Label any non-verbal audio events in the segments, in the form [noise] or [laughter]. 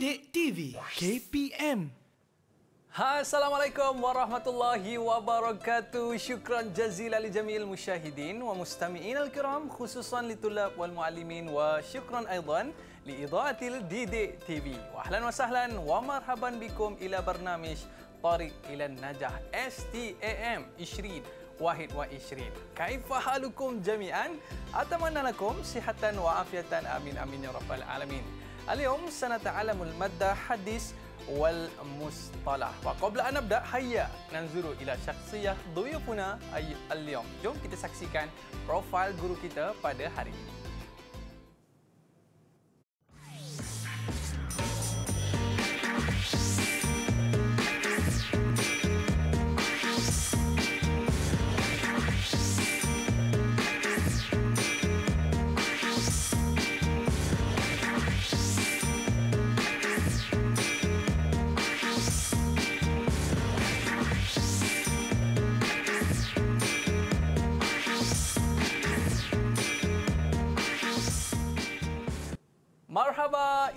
Bidik TV KPM Assalamualaikum warahmatullahi wabarakatuh. Syukran jazila li jamil musyahidin wa mustami'in al-kiram khususan li tulab wal muallimin wa syukran aidan li idaatil Didik TV. Wa ahlan wa sahlan wa marhaban bikum ila barnamish Tariq ila Najah STAM Ishrid Wahid wa Ishrid. Kaifa halukum jami'an? Atamanna lakum sihatan wa afiatan amin amin ya rabbal alamin. اليوم سنتعلم المادة حديث والمصطلح وقبل أن نبدأ هيا ننظر إلى شخصية ضيوفنا اليوم جوم kita saksikan profile guru kita pada hari ini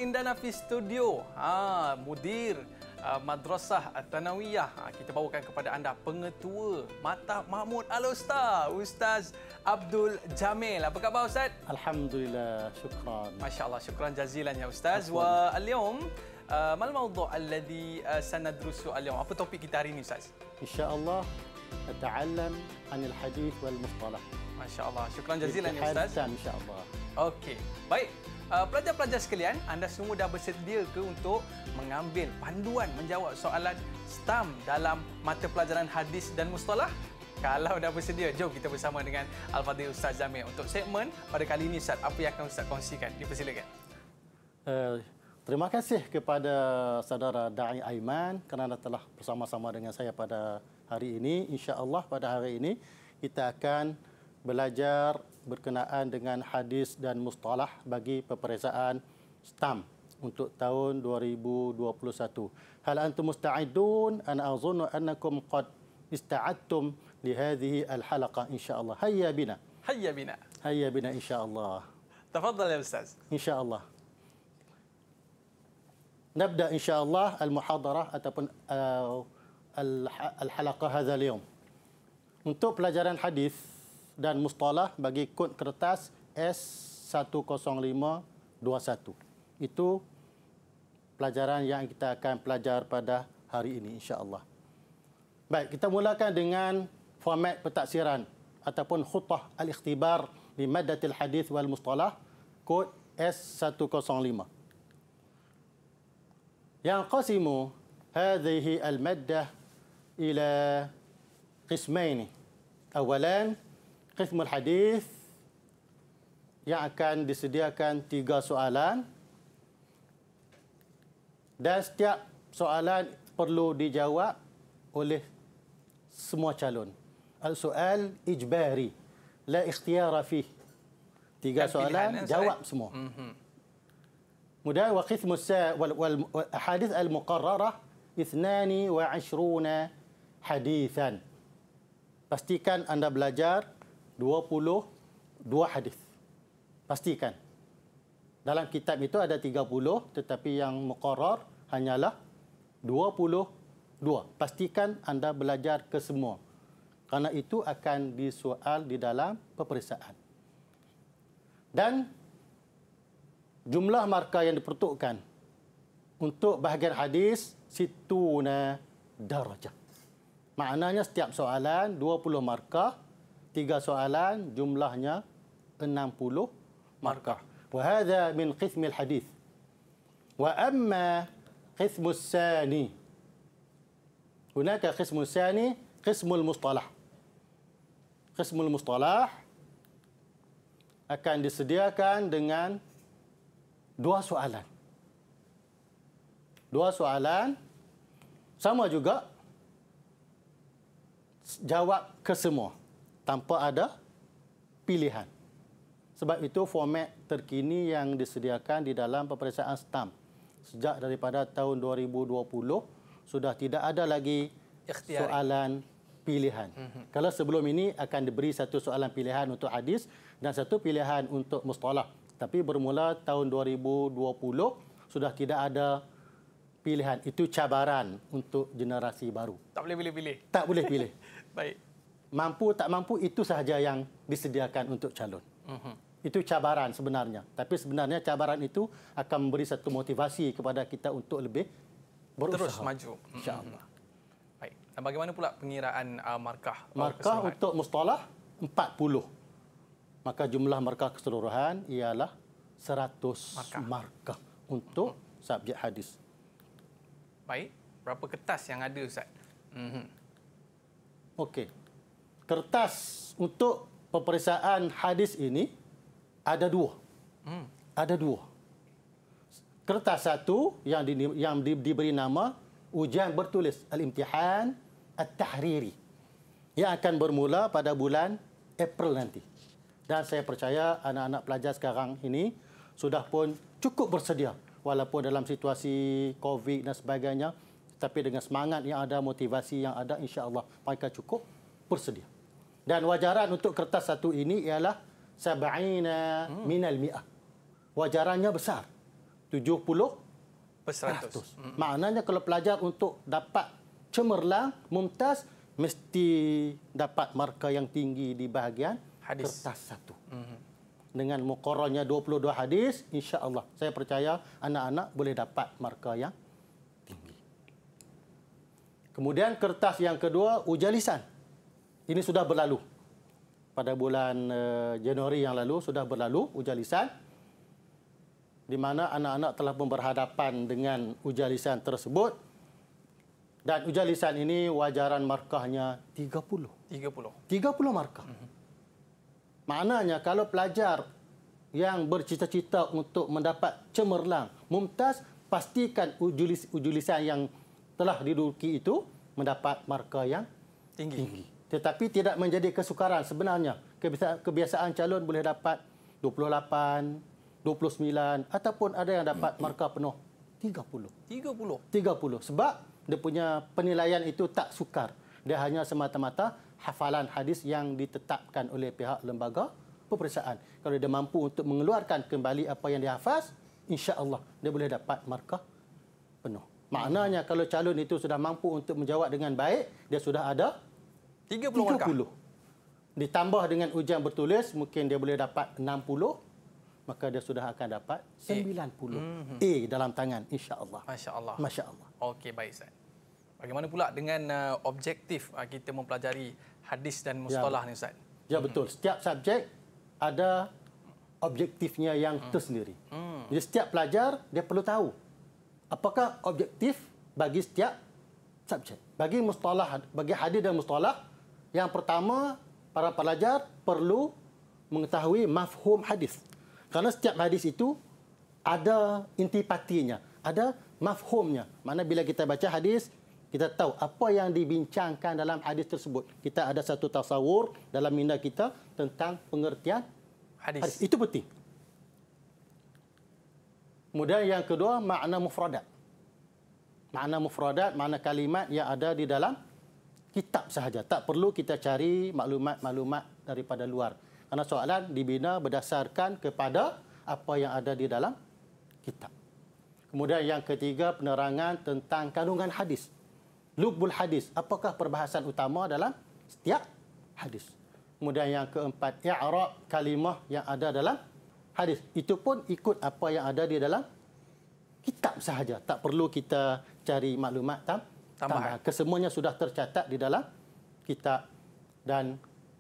Indanafi Studio. Ha, mudir uh, Madrasah Tanawiyah. Ha, kita bawakan kepada anda pengetua Mata Mahmud Al-Ustaz, Ustaz Abdul Jamil. Apa khabar Ustaz? Alhamdulillah, syukran. Masya-Allah, syukran jazilan ya Ustaz. Wa al-yawm uh, mal mawdu' alladhi uh, sanadrusu al-yawm. Apa topik kita hari ini Ustaz? Insya-Allah ta'allam anil hadith wal mustalah. Masya-Allah, syukran jazilan ya Ustaz. Insya-Allah. Okey. Baik, Eh, pelajar-pelajar sekalian, anda semua dah bersedia ke untuk mengambil panduan menjawab soalan STAM dalam mata pelajaran hadis dan mustalah? Kalau dah bersedia, jom kita bersama dengan Al-Fadhil Ustaz Jamil untuk segmen pada kali ini Ustaz. Apa yang akan Ustaz kongsikan? Dipersilakan. Uh, terima kasih kepada saudara Da'i Aiman kerana telah bersama-sama dengan saya pada hari ini. Insya Allah pada hari ini kita akan belajar berkenaan dengan hadis dan mustalah bagi peperiksaan stam untuk tahun 2021. Hal antum musta'idun an azunu annakum qad ista'adtum li hadhihi al-halaqa insyaallah. Hayya bina. Hayya bina. Hayya bina insyaallah. Tafadhal ya ustaz. Insyaallah. نبدأ إن شاء الله المحاضرة أتبن الحلقة هذا اليوم. untuk pelajaran hadis dan mustalah bagi kod kertas S10521. Itu pelajaran yang kita akan pelajar pada hari ini insya-Allah. Baik, kita mulakan dengan format pentaksiran ataupun khutbah al-ikhtibar li maddatil hadis wal mustalah kod S105. Yang qasimu hadhihi al-maddah ila qismaini. Awalan Qismul Hadis yang akan disediakan tiga soalan dan setiap soalan perlu dijawab oleh semua calon. Al-su'al ijbari. La ikhtiara fi. Tiga soalan, jawab semua. Mhm. Kemudian, wa qithmu hadis al-muqarrarah ithnani wa ashruna Pastikan anda belajar 22 hadis. Pastikan. Dalam kitab itu ada 30 tetapi yang muqarrar hanyalah 22. Pastikan anda belajar ke semua. Kerana itu akan disoal di dalam peperiksaan. Dan jumlah markah yang diperuntukkan untuk bahagian hadis situna darajah. Maknanya setiap soalan 20 markah tiga soalan jumlahnya 60 markah. Wa hadha min qithmi al-hadith. Wa amma qithmu al-sani. Hunaka qismu al-sani, qismu al-mustalah. akan disediakan dengan dua soalan. Dua soalan sama juga jawab kesemua tanpa ada pilihan. Sebab itu format terkini yang disediakan di dalam peperiksaan STAM sejak daripada tahun 2020 sudah tidak ada lagi Ikhtiari. soalan pilihan. Mm -hmm. Kalau sebelum ini akan diberi satu soalan pilihan untuk hadis dan satu pilihan untuk mustalah. Tapi bermula tahun 2020 sudah tidak ada pilihan. Itu cabaran untuk generasi baru. Tak boleh pilih-pilih. Tak boleh pilih. [laughs] Baik mampu tak mampu itu sahaja yang disediakan untuk calon. Uh-huh. Itu cabaran sebenarnya. Tapi sebenarnya cabaran itu akan memberi satu motivasi kepada kita untuk lebih berusaha. Terus maju. Mhm. InsyaAllah. Baik. Dan bagaimana pula pengiraan uh, markah? Uh, markah untuk mustalah 40. Maka jumlah markah keseluruhan ialah 100 markah, markah untuk uh-huh. subjek hadis. Baik. Berapa kertas yang ada Ustaz? Mm-hmm. Okey kertas untuk pemeriksaan hadis ini ada dua. Hmm. Ada dua. Kertas satu yang, di, yang di, diberi nama ujian bertulis al-imtihan at-tahriri yang akan bermula pada bulan April nanti. Dan saya percaya anak-anak pelajar sekarang ini sudah pun cukup bersedia walaupun dalam situasi COVID dan sebagainya tapi dengan semangat yang ada, motivasi yang ada, insya Allah mereka cukup bersedia dan wajaran untuk kertas satu ini ialah 70 hmm. minal mi'ah. Wajarannya besar. 70 per 100. Hmm. Maknanya kalau pelajar untuk dapat cemerlang, mumtaz, mesti dapat markah yang tinggi di bahagian hadis. kertas satu. Mm-hmm. Dengan mukorohnya 22 hadis, insya Allah saya percaya anak-anak boleh dapat markah yang tinggi. Kemudian kertas yang kedua, ujalisan ini sudah berlalu. Pada bulan uh, Januari yang lalu sudah berlalu ujian lisan di mana anak-anak telah berhadapan dengan ujian lisan tersebut dan ujian lisan ini wajaran markahnya 30. 30. 30 markah. Mm-hmm. Maknanya kalau pelajar yang bercita-cita untuk mendapat cemerlang, mumtaz, pastikan ujian lisan yang telah diduduki itu mendapat markah yang tinggi. tinggi tetapi tidak menjadi kesukaran sebenarnya. Kebiasaan calon boleh dapat 28, 29 ataupun ada yang dapat markah penuh 30. 30? 30. Sebab dia punya penilaian itu tak sukar. Dia hanya semata-mata hafalan hadis yang ditetapkan oleh pihak lembaga peperiksaan. Kalau dia mampu untuk mengeluarkan kembali apa yang dihafaz, insya-Allah dia boleh dapat markah penuh. Maknanya kalau calon itu sudah mampu untuk menjawab dengan baik, dia sudah ada 30 markah. 30. Ditambah dengan ujian bertulis, mungkin dia boleh dapat 60. Maka dia sudah akan dapat 90 A, mhm. A dalam tangan, insya Allah. Masya Allah. Masya Allah. Okey, baik, Ustaz. Bagaimana pula dengan uh, objektif uh, kita mempelajari hadis dan ya. mustalah ya. ni Ustaz? Ya mhm. betul. Hmm. Setiap subjek ada objektifnya yang hmm. tersendiri. Hmm. Jadi setiap pelajar dia perlu tahu apakah objektif bagi setiap subjek. Bagi mustalah, bagi hadis dan mustalah, yang pertama, para pelajar perlu mengetahui mafhum hadis. Karena setiap hadis itu ada intipatinya, ada mafhumnya. Mana bila kita baca hadis, kita tahu apa yang dibincangkan dalam hadis tersebut. Kita ada satu tasawur dalam minda kita tentang pengertian hadis. hadis. Itu penting. Kemudian yang kedua, makna mufradat. Makna mufradat, makna kalimat yang ada di dalam kitab sahaja. Tak perlu kita cari maklumat-maklumat daripada luar. Karena soalan dibina berdasarkan kepada apa yang ada di dalam kitab. Kemudian yang ketiga penerangan tentang kandungan hadis. Lubul hadis. Apakah perbahasan utama dalam setiap hadis. Kemudian yang keempat, i'rab kalimah yang ada dalam hadis. Itu pun ikut apa yang ada di dalam kitab sahaja. Tak perlu kita cari maklumat tentang tambahan. tambahan. Kesemuanya sudah tercatat di dalam kitab. Dan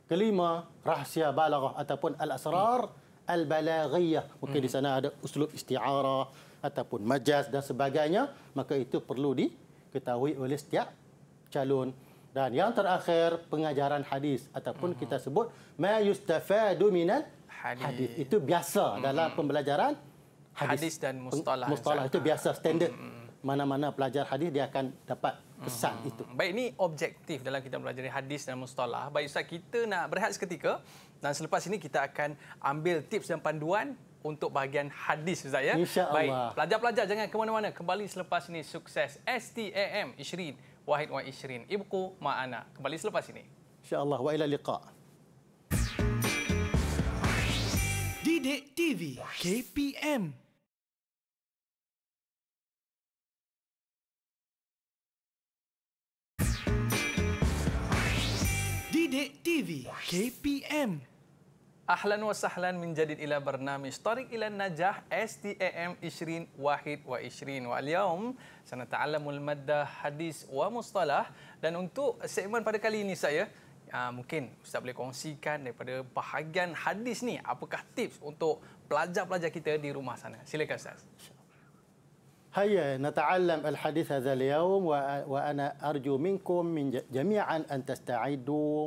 kelima, rahsia balaghah ataupun al-asrar hmm. al-balaghiyah. Mungkin hmm. di sana ada uslub isti'arah ataupun majaz dan sebagainya. Maka itu perlu diketahui oleh setiap calon. Dan yang terakhir, pengajaran hadis ataupun hmm. kita sebut ma yustafadu minal hadis. Itu biasa hmm. dalam pembelajaran hadis, hadis dan mustalah. Mustalah itu biasa, standard. Hmm mana-mana pelajar hadis dia akan dapat kesan hmm. itu. Baik ini objektif dalam kita belajar hadis dan mustalah. Baik Ustaz kita nak berehat seketika dan selepas ini kita akan ambil tips dan panduan untuk bahagian hadis Ustaz ya. Baik pelajar-pelajar jangan ke mana-mana kembali selepas ini sukses STAM Ishrin Wahid wa Ishrin Ibku Ma'ana kembali selepas ini. Insyaallah. allah wa ila liqa. Didik TV KPM Jadid TV KPM. Ahlan wa sahlan min jadid ila bernami Tariq ila najah STAM Ishrin Wahid wa Ishrin. Wa al-yawm sana ta'alamul madda hadis wa mustalah. Dan untuk segmen pada kali ini saya, aa, ya, mungkin Ustaz boleh kongsikan daripada bahagian hadis ni. Apakah tips untuk pelajar-pelajar kita di rumah sana? Silakan Ustaz. هيا al الحديث هذا اليوم وانا ارجو منكم من جميعا ان تستعدوا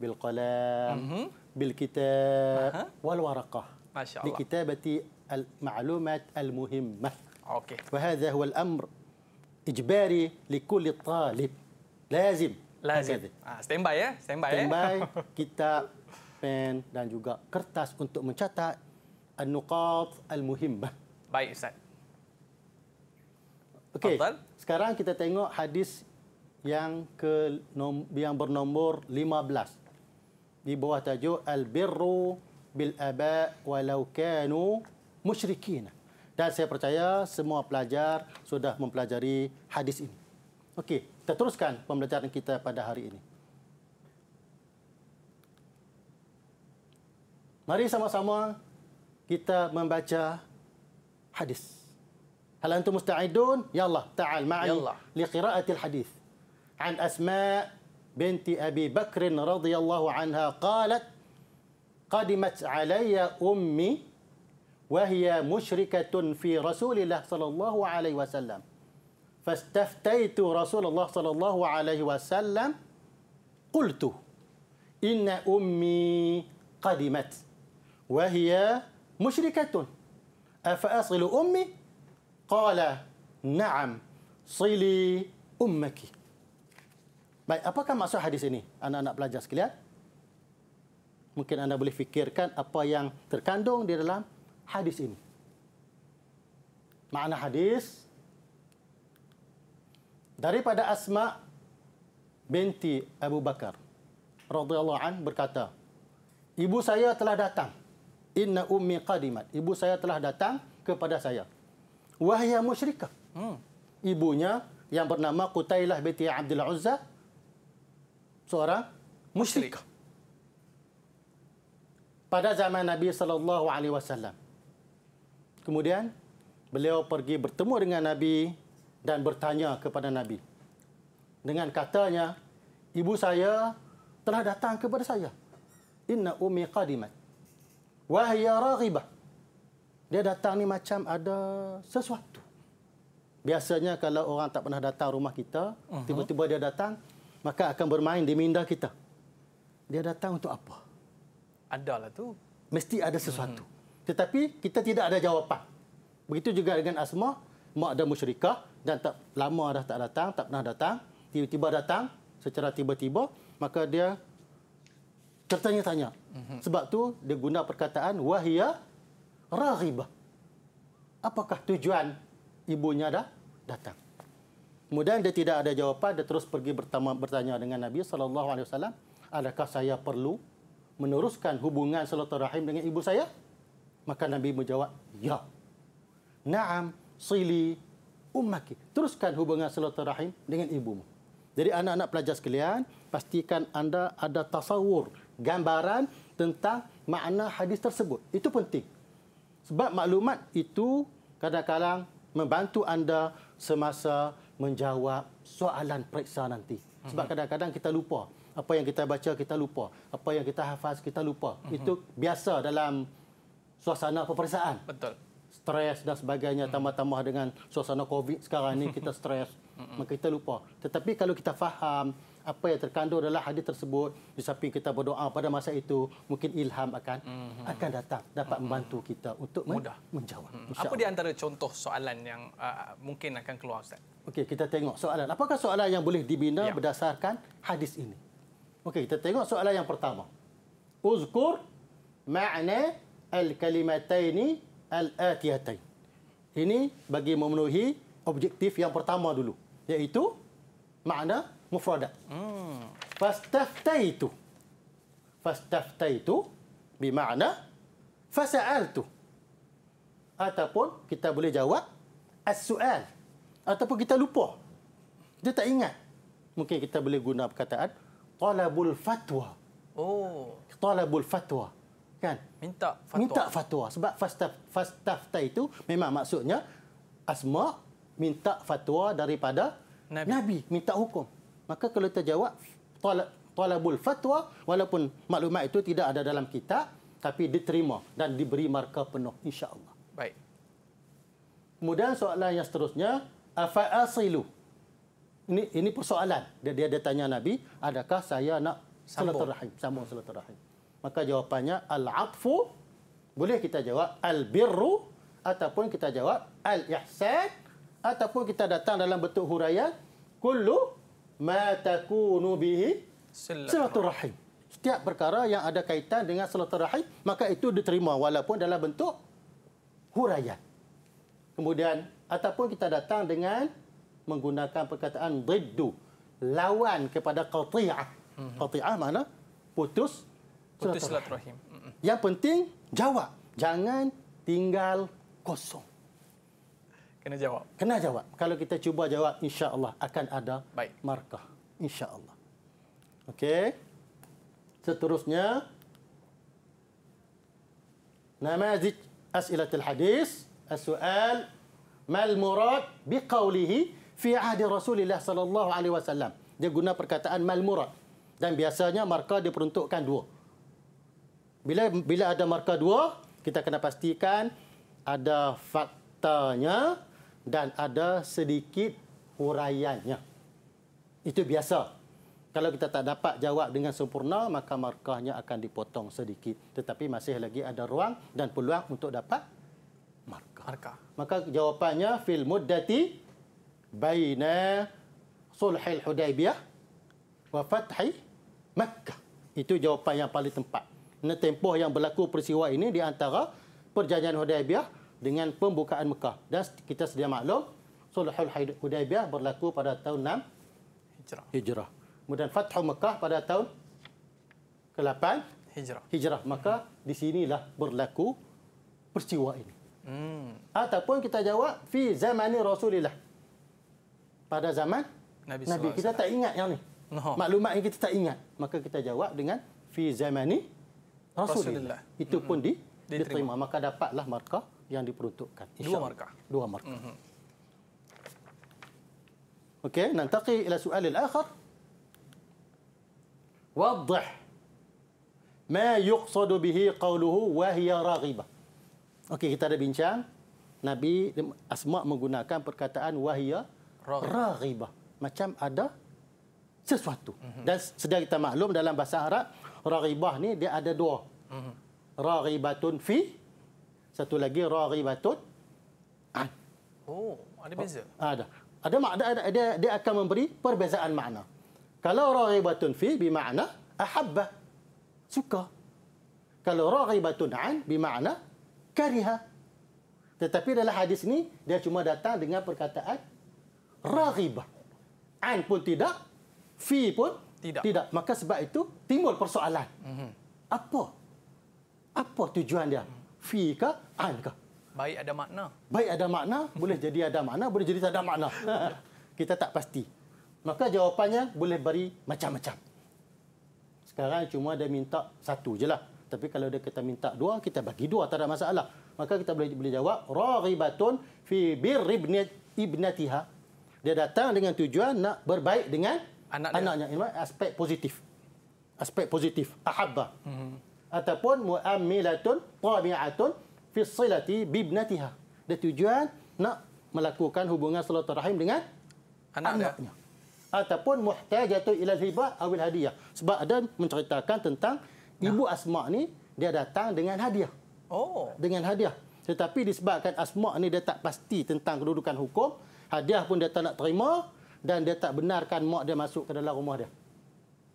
بالقلم بالكتاب والورقة لكتابة المعلومات المهمة وهذا هو الأمر إجباري لكل طالب لازم لازم stand by ya stand by stand by pen dan juga kertas untuk mencatat النقاط المهمة baik Ustaz Okey, sekarang kita tengok hadis yang ke yang bernombor 15 di bawah tajuk Al-Birru Bil-Aba' Walau Kanu Mushrikin. Dan saya percaya semua pelajar sudah mempelajari hadis ini. Okey, kita teruskan pembelajaran kita pada hari ini. Mari sama-sama kita membaca hadis. Hal antum musta'idun? Ya Allah, ta'al ma'i ya li hadis. An Asma' بنت أبي بكر رضي الله عنها قالت قدمت علي أمي وهي مشركة في رسول الله صلى الله عليه وسلم فاستفتيت رسول الله صلى الله عليه وسلم قلت إن أمي قدمت وهي مشركة أفأصل أمي؟ قال نعم صلي أمك Baik, apakah maksud hadis ini? Anak-anak pelajar sekalian. Mungkin anda boleh fikirkan apa yang terkandung di dalam hadis ini. Makna hadis daripada Asma binti Abu Bakar radhiyallahu an berkata, "Ibu saya telah datang. Inna ummi qadimat. Ibu saya telah datang kepada saya. Wahia musyrikah." Hmm. Ibunya yang bernama Qutailah binti Abdul Uzza seorang musyrik. Pada zaman Nabi sallallahu alaihi wasallam. Kemudian beliau pergi bertemu dengan Nabi dan bertanya kepada Nabi. Dengan katanya, ibu saya telah datang kepada saya. Inna ummi qadimat. Wa hiya raghibah. Dia datang ni macam ada sesuatu. Biasanya kalau orang tak pernah datang rumah kita, uh-huh. tiba-tiba dia datang, maka akan bermain di minda kita. Dia datang untuk apa? Adalah tu. Mesti ada sesuatu. Hmm. Tetapi kita tidak ada jawapan. Begitu juga dengan asma, mak dan musyrikah dan tak lama dah tak datang, tak pernah datang, tiba-tiba datang secara tiba-tiba, maka dia tertanya-tanya. Hmm. Sebab tu dia guna perkataan wahia raghibah. Apakah tujuan ibunya dah datang? Kemudian dia tidak ada jawapan, dia terus pergi bertama, bertanya dengan Nabi SAW, adakah saya perlu meneruskan hubungan silaturahim dengan ibu saya? Maka Nabi menjawab, ya. Naam, sili, Umaki, Teruskan hubungan silaturahim dengan ibumu. Jadi anak-anak pelajar sekalian, pastikan anda ada tasawur, gambaran tentang makna hadis tersebut. Itu penting. Sebab maklumat itu kadang-kadang membantu anda semasa menjawab soalan periksa nanti. Sebab hmm. kadang-kadang kita lupa. Apa yang kita baca, kita lupa. Apa yang kita hafaz, kita lupa. Hmm. Itu biasa dalam suasana peperiksaan. Betul. Stres dan sebagainya, hmm. tambah-tambah dengan suasana COVID sekarang ini, kita [laughs] stres. uh Maka kita lupa. Tetapi kalau kita faham apa yang terkandung dalam hadis tersebut, di samping kita berdoa pada masa itu, mungkin ilham akan akan datang, dapat membantu kita untuk Mudah. menjawab. Apa di antara contoh soalan yang uh, mungkin akan keluar, Ustaz? Okey, kita tengok soalan. Apakah soalan yang boleh dibina ya. berdasarkan hadis ini? Okey, kita tengok soalan yang pertama. Uzkur ma'na al-kalimataini al-atiyatain. Ini bagi memenuhi objektif yang pertama dulu. Iaitu makna mufradat. Hmm. Fastaftaitu. Fastaftaitu bermakna fasa'altu. Ataupun kita boleh jawab as-su'al ataupun kita lupa. Dia tak ingat. Mungkin kita boleh guna perkataan talabul fatwa. Oh, talabul fatwa. Kan? Minta fatwa. Minta fatwa sebab fastaf fastafta itu memang maksudnya asma minta fatwa daripada Nabi, Nabi minta hukum. Maka kalau kita jawab talabul fatwa walaupun maklumat itu tidak ada dalam kitab tapi diterima dan diberi markah penuh insya-Allah. Baik. Kemudian soalan yang seterusnya, afa'asilu ini ini persoalan dia dia, dia tanya nabi adakah saya nak salatul rahim sama salatul rahim maka jawapannya al-atfu boleh kita jawab al-birru ataupun kita jawab al-ihsan ataupun kita datang dalam bentuk huraian kullu ma takunu bihi salatul rahim setiap perkara yang ada kaitan dengan salatul rahim maka itu diterima walaupun dalam bentuk huraian kemudian ataupun kita datang dengan menggunakan perkataan diddu lawan kepada qati'ah. mm Qati'ah mana? Putus putus silaturahim. Mhm. Yang penting jawab. Jangan tinggal kosong. Kena jawab. Kena jawab. Kalau kita cuba jawab insya-Allah akan ada Baik. markah insya-Allah. Okey. Seterusnya Namazij as'ilatul hadis as mal murad biqaulihi fi ahdi Rasulillah sallallahu alaihi wasallam. Dia guna perkataan mal murad dan biasanya marka dia peruntukkan dua. Bila bila ada marka dua, kita kena pastikan ada faktanya dan ada sedikit huraiannya. Itu biasa. Kalau kita tak dapat jawab dengan sempurna, maka markahnya akan dipotong sedikit. Tetapi masih lagi ada ruang dan peluang untuk dapat markah. markah maka jawapannya fil muddati baina sulhil hudaybiyah wa fathi makkah itu jawapan yang paling tepat kerana tempoh yang berlaku peristiwa ini di antara perjanjian hudaybiyah dengan pembukaan Mekah dan kita sedia maklum sulhul hudaybiyah berlaku pada tahun 6 hijrah hijrah kemudian fathu Makkah pada tahun ke-8 hijrah hijrah maka di sinilah berlaku peristiwa ini Hmm. Ataupun ah, kita jawab fi zamani Rasulillah. Pada zaman Nabi, Nabi. Kita tak ingat yang ni. No. Maklumat yang kita tak ingat. Maka kita jawab dengan fi zamani Rasulillah. Rasulillah. Itu hmm. pun di, diterima. diterima. Maka dapatlah markah yang diperuntukkan. Dua markah. Dua markah. Mm -hmm. Okey, nantaki ila soal yang akhir Wadzah ma yuqsadu bihi qawluhu wa hiya raghibah. Okey, kita ada bincang. Nabi Asma' ah, menggunakan perkataan wahya raghibah. Macam ada sesuatu. Mm-hmm. Dan sedang kita maklum dalam bahasa Arab, raghibah ni dia ada dua. Mm-hmm. Raghibatun fi. Satu lagi raghibatun an. Oh, ada beza? Oh, ada. Ada makna, ada, ada, dia akan memberi perbezaan makna. Kalau raghibatun fi, bermakna ahabba. Suka. Kalau raghibatun an, bermakna kariha. Tetapi dalam hadis ini dia cuma datang dengan perkataan raghibah. An pun tidak, fi pun tidak. tidak. Maka sebab itu timbul persoalan. Mm-hmm. Apa? Apa tujuan dia? Fi ke an ke? Baik ada makna. Baik ada makna, boleh [laughs] jadi ada makna, boleh jadi tak ada makna. [laughs] Kita tak pasti. Maka jawapannya boleh beri macam-macam. Sekarang cuma dia minta satu je lah. Tapi kalau dia kata minta dua, kita bagi dua, tak ada masalah. Maka kita boleh boleh jawab, Raghibatun fi birri ibnatiha. Dia datang dengan tujuan nak berbaik dengan Anak anaknya. Ini aspek positif. Aspek positif. Ahabba. Hmm. Ataupun mu'amilatun tabi'atun fi silati bibnatiha. Dia tujuan nak melakukan hubungan salatul rahim dengan Anak anaknya. Dia. Ataupun muhtajatu ilal hibah awil hadiah. Sebab ada menceritakan tentang Ya. Ibu Asma ni dia datang dengan hadiah. Oh. Dengan hadiah. Tetapi disebabkan Asma ni dia tak pasti tentang kedudukan hukum, hadiah pun dia tak nak terima dan dia tak benarkan mak dia masuk ke dalam rumah dia.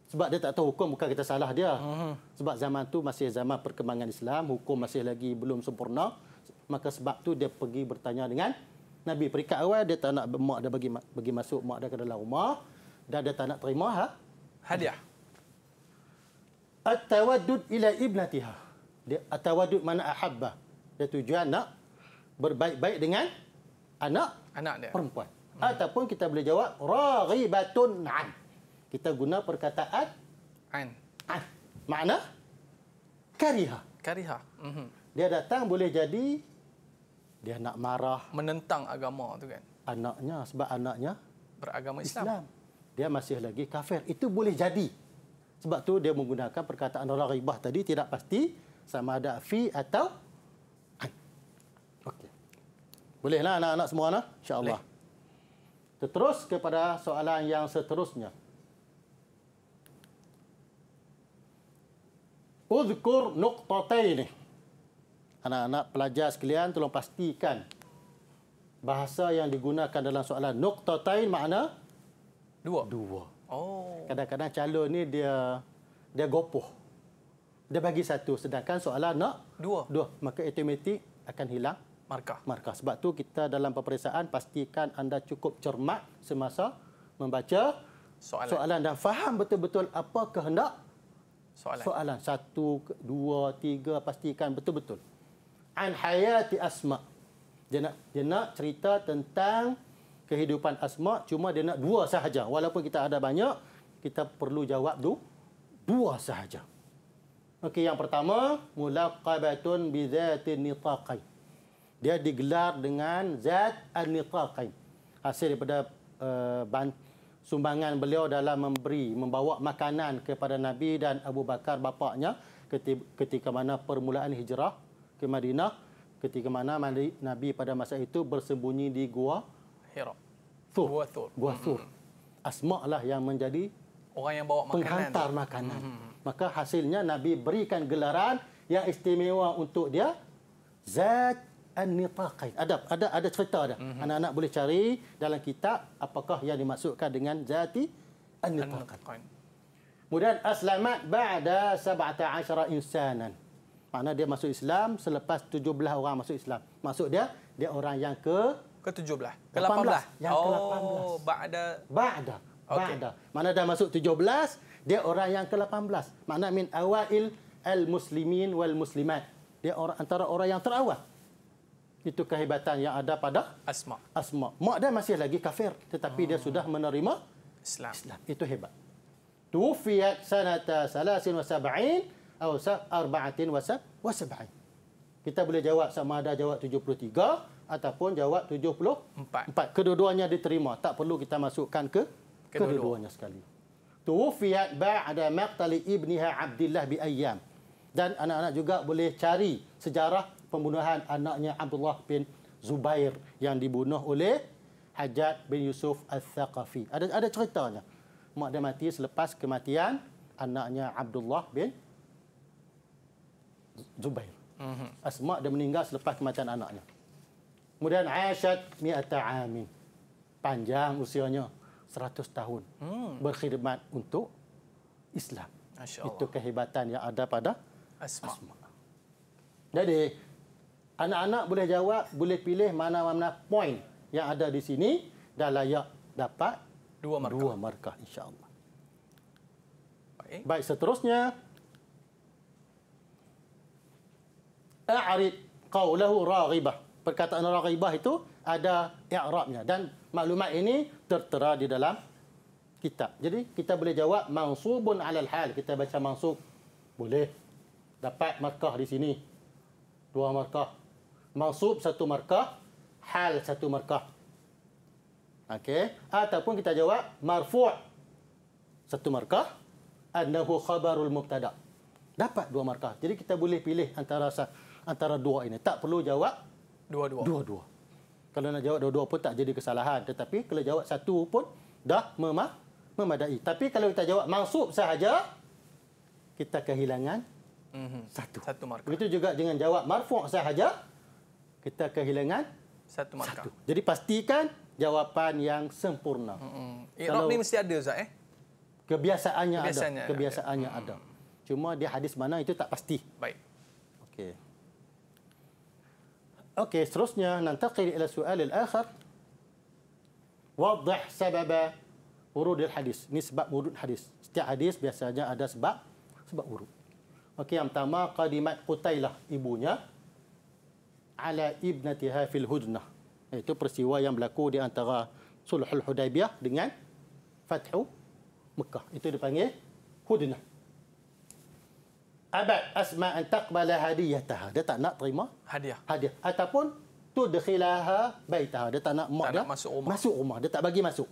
Sebab dia tak tahu hukum bukan kita salah dia. Uh mhm. -huh. Sebab zaman tu masih zaman perkembangan Islam, hukum masih lagi belum sempurna. Maka sebab tu dia pergi bertanya dengan Nabi perikat awal dia tak nak mak dia bagi bagi masuk mak dia ke dalam rumah dan dia tak nak terima ha? hadiah at-tawaddud ila ibnatiha. at-tawaddud mana ahabba. Dia tujuan nak berbaik-baik dengan anak anak dia. Perempuan. Hmm. Ataupun kita boleh jawab raghibatun an. Kita guna perkataan an. An. Makna kariha. Kariha. Mm-hmm. Dia datang boleh jadi dia nak marah menentang agama tu kan. Anaknya sebab anaknya beragama Islam. Islam. Dia masih lagi kafir. Itu boleh jadi. Sebab tu dia menggunakan perkataan orang ribah tadi tidak pasti sama ada fi atau an. Okey. Bolehlah anak-anak semua nah, insya-Allah. Terus kepada soalan yang seterusnya. Uzkur nuqtatain. Anak-anak pelajar sekalian tolong pastikan bahasa yang digunakan dalam soalan nuqtatain makna dua. Dua. Oh. Kadang-kadang oh. calon ni dia dia gopoh. Dia bagi satu sedangkan soalan nak dua. Dua. Maka automatik akan hilang markah. Markah. Sebab tu kita dalam peperiksaan pastikan anda cukup cermat semasa membaca soalan. soalan dan faham betul-betul apa kehendak soalan. Soalan satu, dua, tiga pastikan betul-betul. An hayati asma. Dia nak, dia nak cerita tentang kehidupan asma cuma dia nak dua sahaja walaupun kita ada banyak kita perlu jawab tu dua sahaja okey yang pertama mulaqabatun bizatin nitaqai dia digelar dengan zat an-nitaqai hasil daripada uh, sumbangan beliau dalam memberi membawa makanan kepada Nabi dan Abu Bakar bapaknya ketika mana permulaan hijrah ke Madinah ketika mana Nabi pada masa itu bersembunyi di gua Hira. Thur. Gua Thur. Gua Thur. Hmm. Asma lah yang menjadi orang yang bawa makanan. Penghantar tu. makanan. Mm-hmm. Maka hasilnya Nabi berikan gelaran yang istimewa untuk dia Zat An-Nitaqai. Ada ada ada cerita ada. Mm-hmm. Anak-anak boleh cari dalam kitab apakah yang dimaksudkan dengan Zati An-Nitaqai. Kemudian aslamat ba'da 17 insanan. Mana dia masuk Islam selepas 17 orang masuk Islam. Maksud dia dia orang yang ke ke 17? Ke 18. 18. Yang oh, ke Oh, ba'da. Ba'da. Okay. Ba'da. Mana dah masuk 17, dia orang yang ke-18. Makna min awail al-muslimin wal-muslimat. Dia orang antara orang yang terawal. Itu kehebatan yang ada pada Asma. Asma. Mak dia masih lagi kafir tetapi oh. dia hmm. sudah menerima Islam. Islam. Itu hebat. Tufiyat sanata salasin wasabain, sab'in atau arba'atin wa sab'in. Kita boleh jawab sama ada jawab 73 ataupun jawab 74. Kedua-duanya diterima. Tak perlu kita masukkan ke kedua-duanya sekali. Tuwfiyat ba'da maqtali ibniha Abdullah bi ayyam. Dan anak-anak juga boleh cari sejarah pembunuhan anaknya Abdullah bin Zubair yang dibunuh oleh Hajat bin Yusuf Al-Thaqafi. Ada ada ceritanya. Mak dia mati selepas kematian anaknya Abdullah bin Zubair. Mm Asma dia meninggal selepas kematian anaknya. Kemudian Aisyat Miata amin. Panjang usianya 100 tahun. Hmm. Berkhidmat untuk Islam. Itu kehebatan yang ada pada Asma. Asma. Jadi anak-anak boleh jawab, boleh pilih mana-mana poin yang ada di sini dan layak dapat dua markah. Dua markah insya-Allah. Baik. Baik, seterusnya A'rid qawlahu raghibah perkataan raghibah itu ada i'rabnya dan maklumat ini tertera di dalam kitab. Jadi kita boleh jawab mansubun alal hal. Kita baca mansub boleh dapat markah di sini. Dua markah. Mansub satu markah, hal satu markah. Okey, ataupun kita jawab marfu' satu markah annahu khabarul mubtada. Dapat dua markah. Jadi kita boleh pilih antara antara dua ini. Tak perlu jawab Dua-dua. Dua-dua. Kalau nak jawab dua-dua pun tak jadi kesalahan. Tetapi kalau jawab satu pun dah memah memadai. Tapi kalau kita jawab maksud sahaja, kita kehilangan mm-hmm. satu. Satu markah. Begitu juga dengan jawab marfu' sahaja, kita kehilangan satu markah. Satu. Jadi pastikan jawapan yang sempurna. Mm-hmm. Irob eh, ni mesti ada, Ustaz. Eh? Kebiasaannya, kebiasaannya ada. ada. Kebiasaannya okay. Mhm. ada. Cuma dia hadis mana itu tak pasti. Baik. Okey. Okey, seterusnya nantaqil ila soal al-akhir. Wadhih sabab urud al-hadis. Ini sebab urud hadis. Setiap hadis biasanya ada sebab sebab urud. Okey, yang pertama qadimat Qutailah ibunya ala ibnatiha fil hudnah. Itu peristiwa yang berlaku di antara Sulhul Hudaibiyah dengan Fathu Mekah. Itu dipanggil Hudnah abad asma an taqbala hadiyataha dia tak nak terima hadiah hadiah ataupun tu dakhilaha baitaha dia tak nak mak tak dia nak masuk rumah masuk rumah dia tak bagi masuk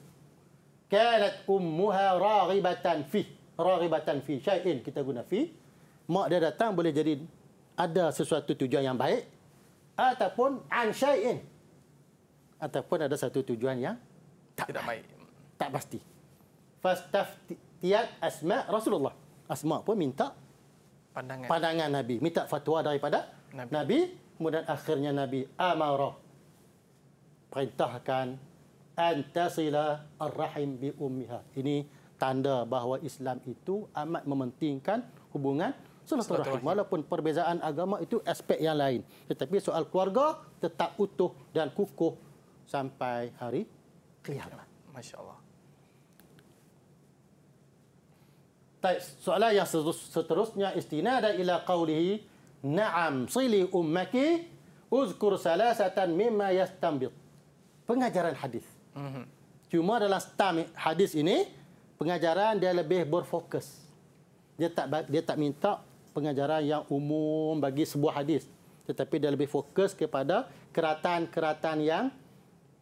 kanat ummuha raghibatan fi raghibatan fi syai'in kita guna fi mak dia datang boleh jadi ada sesuatu tujuan yang baik ataupun an syai'in ataupun ada satu tujuan yang tak tidak baik tak pasti fastaftiyat asma rasulullah asma pun minta pandangan. pandangan Nabi. Minta fatwa daripada Nabi. Nabi. Kemudian akhirnya Nabi amarah. Perintahkan. Antasila ar-rahim bi ummiha. Ini tanda bahawa Islam itu amat mementingkan hubungan rahim. Walaupun perbezaan agama itu aspek yang lain. Tetapi soal keluarga tetap utuh dan kukuh sampai hari kiamat. Masya Allah. soalan yang seterusnya istinada ila qawlihi na'am sili ummaki uzkur salasatan mimma yastambit pengajaran hadis mhm. cuma dalam stam hadis ini pengajaran dia lebih berfokus dia tak dia tak minta pengajaran yang umum bagi sebuah hadis tetapi dia lebih fokus kepada keratan-keratan yang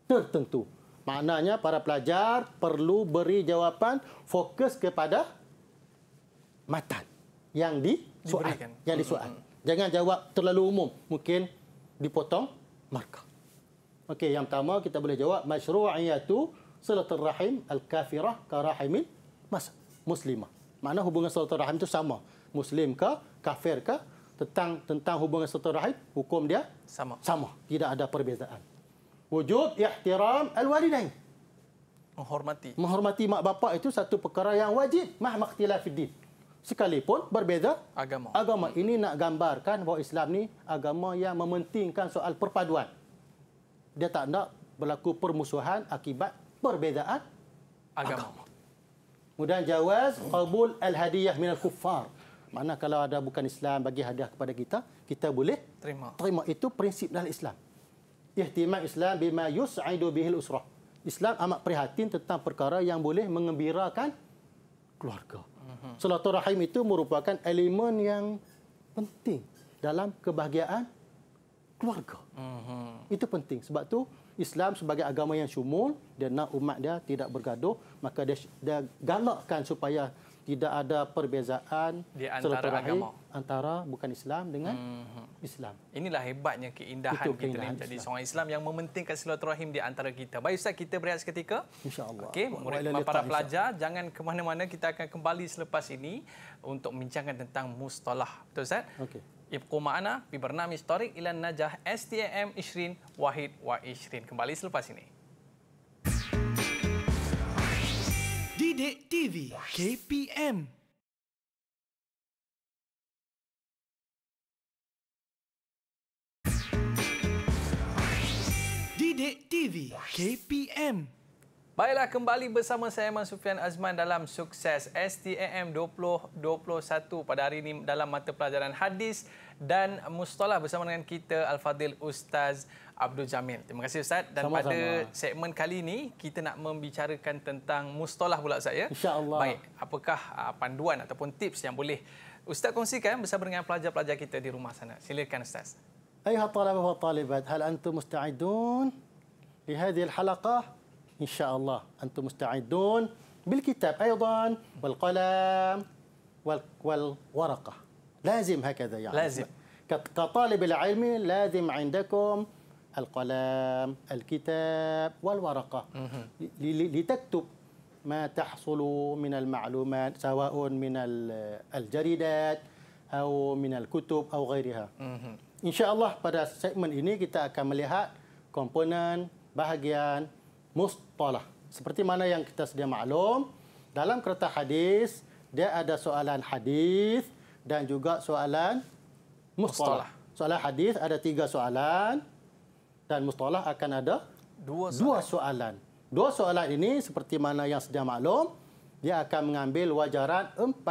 tertentu maknanya para pelajar perlu beri jawapan fokus kepada matan yang di soal yang di soal. Hmm. Jangan jawab terlalu umum, mungkin dipotong markah. Okey, yang pertama kita boleh jawab masyru'iyatu silatul rahim al-kafirah ka rahimin mas muslimah. Mana hubungan silatul rahim itu sama? Muslim ke kafir ke tentang tentang hubungan silatul rahim hukum dia sama. Sama, tidak ada perbezaan. Wujud ihtiram al-walidain. Menghormati. Menghormati mak bapak itu satu perkara yang wajib mahmaktilafiddin sekalipun berbeza agama. agama. Hmm. Ini nak gambarkan bahawa Islam ni agama yang mementingkan soal perpaduan. Dia tak nak berlaku permusuhan akibat perbezaan agama. agama. Kemudian jawaz qabul al-hadiyah min al-kuffar. Mana kalau ada bukan Islam bagi hadiah kepada kita, kita boleh terima. Terima itu prinsip dalam Islam. Ihtimam Islam bima yus'idu bihil usrah. Islam amat prihatin tentang perkara yang boleh mengembirakan keluarga. Rahim itu merupakan elemen yang penting dalam kebahagiaan keluarga. Uhum. Itu penting. Sebab tu Islam sebagai agama yang syumul, dia nak umat dia tidak bergaduh, maka dia, dia galakkan supaya tidak ada perbezaan di antara agama antara bukan Islam dengan hmm. Islam. Inilah hebatnya keindahan, Itu keindahan kita jadi seorang Islam yang mementingkan silaturahim di antara kita. Baik Ustaz, kita berehat seketika. Allah. Okey, murid para letak, pelajar, jangan ke mana-mana. Kita akan kembali selepas ini untuk membincangkan tentang mustalah. Betul Ustaz? Okey. Ibu ma'ana, bibernami historik ilan najah STM Ishrin Wahid wa Ishrin. Kembali selepas ini. Bidik TV KPM Bidik TV KPM Baiklah kembali bersama saya Man Sufian Azman dalam sukses STAM 2021 pada hari ini dalam mata pelajaran hadis dan mustalah bersama dengan kita Al-Fadil Ustaz Abdul Jamil. Terima kasih Ustaz dan Sama-sama. pada segmen kali ini kita nak membicarakan tentang mustalah pula Ustaz ya. Insya-Allah. Baik, apakah ah, panduan ataupun tips yang boleh Ustaz kongsikan bersama dengan pelajar-pelajar kita di rumah sana? Silakan Ustaz. Ayuh talabah wa talibat, hal antum musta'idun li hadhihi al-halaqah? Insya-Allah antum musta'idun bil kitab wal والقلم والورقه لازم هكذا يعني لازم كطالب العلمي لازم عندكم القلم الكتاب والورقة لتكتب ما تحصل من المعلومات سواء من الجريدات أو من الكتب أو غيرها إن شاء الله pada segmen ini kita akan melihat komponen bahagian mustalah seperti mana yang kita sedia maklum dalam kereta hadis dia ada soalan hadis dan juga soalan mustalah. Soalan hadis ada tiga soalan dan mustalah akan ada dua soalan. dua soalan. Dua soalan ini seperti mana yang sedang maklum, dia akan mengambil wajaran 40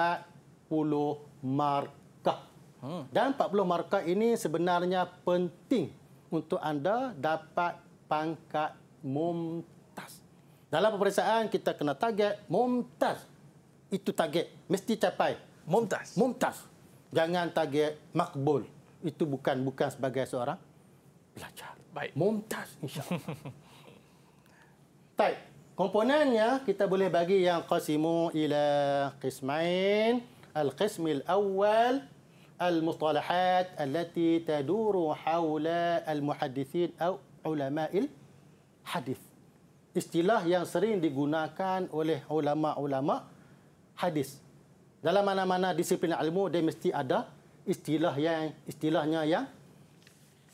markah. Hmm. Dan 40 markah ini sebenarnya penting untuk anda dapat pangkat mumtaz. Dalam peperiksaan kita kena target mumtaz. Itu target mesti capai. Mumtaz. Mumtaz jangan target makbul. Itu bukan bukan sebagai seorang pelajar. Baik. Mumtaz insya-Allah. [laughs] Baik. Komponennya kita boleh bagi yang qasimu ila qismain. Al-qism al-awwal al-mustalahat allati taduru hawla al-muhaddithin aw ulama'il hadis. Istilah yang sering digunakan oleh ulama-ulama hadis. Dalam mana-mana disiplin ilmu dia mesti ada istilah yang istilahnya yang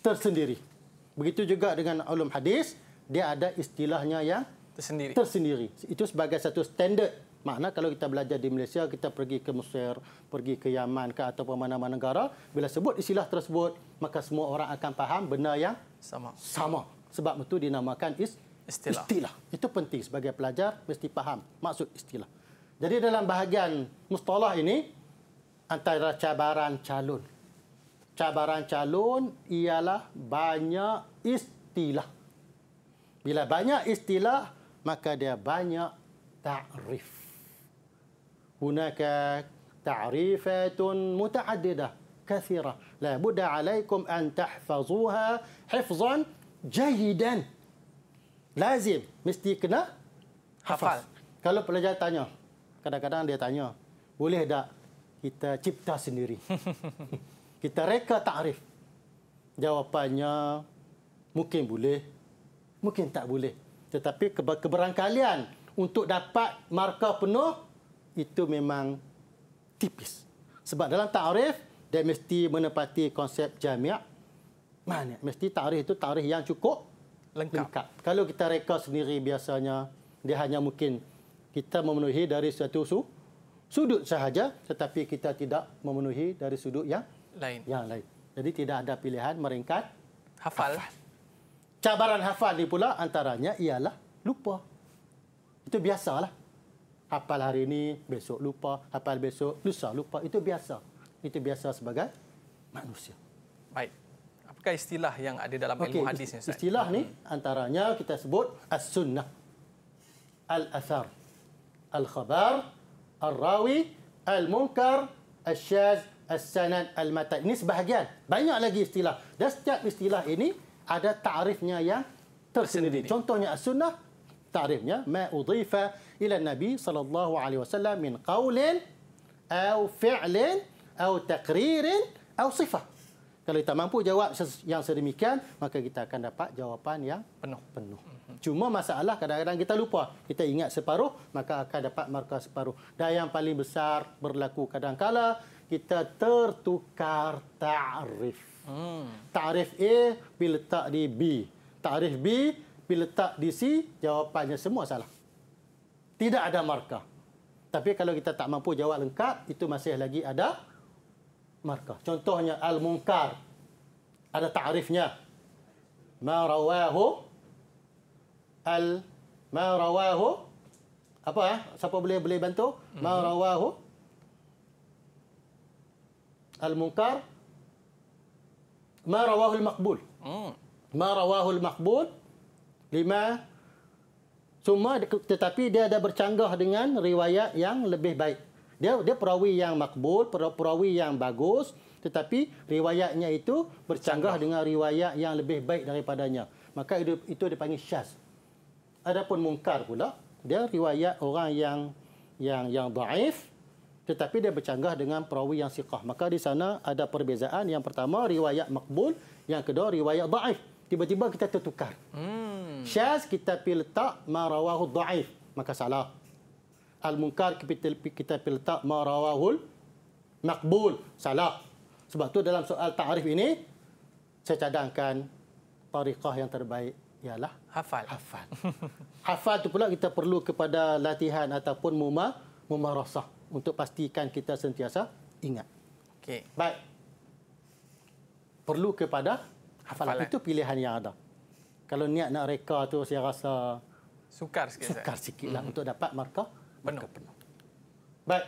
tersendiri. Begitu juga dengan ulum hadis, dia ada istilahnya yang tersendiri. Tersendiri. Itu sebagai satu standard. Makna kalau kita belajar di Malaysia, kita pergi ke Mesir, pergi ke Yaman ke atau mana-mana negara, bila sebut istilah tersebut, maka semua orang akan faham benda yang sama. Sama. Sebab itu dinamakan is istilah. istilah. Itu penting sebagai pelajar mesti faham maksud istilah. Jadi dalam bahagian mustalah ini antara cabaran calon. Cabaran calon ialah banyak istilah. Bila banyak istilah, maka dia banyak ta'rif. Hunaka tarifat muta'addidah kathira. La buda alaikum an tahfazuha hifzan jahidan. Lazim. Mesti kena hafal. Kalau pelajar tanya, kadang-kadang dia tanya, boleh tak kita cipta sendiri? [laughs] kita reka takrif. Jawapannya, mungkin boleh, mungkin tak boleh. Tetapi keberangkalian untuk dapat markah penuh, itu memang tipis. Sebab dalam takrif, dia mesti menepati konsep jamiak. Mana? Mesti takrif itu takrif yang cukup lengkap. lengkap. Kalau kita reka sendiri biasanya, dia hanya mungkin kita memenuhi dari satu su, sudut sahaja tetapi kita tidak memenuhi dari sudut yang lain. Yang lain. Jadi tidak ada pilihan meringkat hafal. hafal. Cabaran hafal ni pula antaranya ialah lupa. Itu biasalah. Hafal hari ini, besok lupa, hafal besok, lusa lupa. Itu biasa. Itu biasa sebagai manusia. Baik. Apakah istilah yang ada dalam ilmu hadis ni? Istilah ni hmm. antaranya kita sebut as-sunnah. Al-athar. الخبر الراوي المنكر الشاذ السنن المتى ini sebahagian banyak lagi istilah dan setiap istilah ini ada tarifnya yang tersendiri contohnya as-sunnah tarifnya ma udhifa ila nabi sallallahu alaihi wasallam min qaulin au fi'lin au taqririn au sifah kalau kita mampu jawab yang sedemikian maka kita akan dapat jawapan yang penuh penuh Cuma masalah kadang-kadang kita lupa. Kita ingat separuh, maka akan dapat markah separuh. Dan yang paling besar berlaku kadang-kala kita tertukar ta'rif. Hmm. Ta'rif A bila letak di B. Ta'rif B bila letak di C, jawapannya semua salah. Tidak ada markah. Tapi kalau kita tak mampu jawab lengkap, itu masih lagi ada markah. Contohnya Al-Munkar. Ada ta'rifnya. Ma rawahu al ma rawahu apa eh siapa boleh boleh bantu ma mhm. rawahu al munkar ma rawahu al maqbul hmm. ma rawahu al maqbul lima cuma tetapi dia ada bercanggah dengan riwayat yang lebih baik dia dia perawi yang makbul perawi yang bagus tetapi riwayatnya itu bercanggah dengan riwayat yang lebih baik daripadanya maka itu itu dipanggil syas Adapun mungkar pula, dia riwayat orang yang yang yang dhaif tetapi dia bercanggah dengan perawi yang siqah. Maka di sana ada perbezaan. Yang pertama riwayat makbul, yang kedua riwayat dhaif. Tiba-tiba kita tertukar. Hmm. Syaz kita pi letak ma rawahu dhaif, maka salah. Al munkar kita kita pi letak ma rawahu makbul, salah. Sebab tu dalam soal ta'rif ini saya cadangkan tariqah yang terbaik ialah hafal. Hafal. [laughs] hafal tu pula kita perlu kepada latihan ataupun muma mumarasah untuk pastikan kita sentiasa ingat. Okey. Baik. Perlu kepada hafalan. hafalan. Itu pilihan yang ada. Kalau niat nak reka tu saya rasa sukar sikit. Sukar sikitlah mm. untuk dapat markah penuh. Markah penuh. Baik.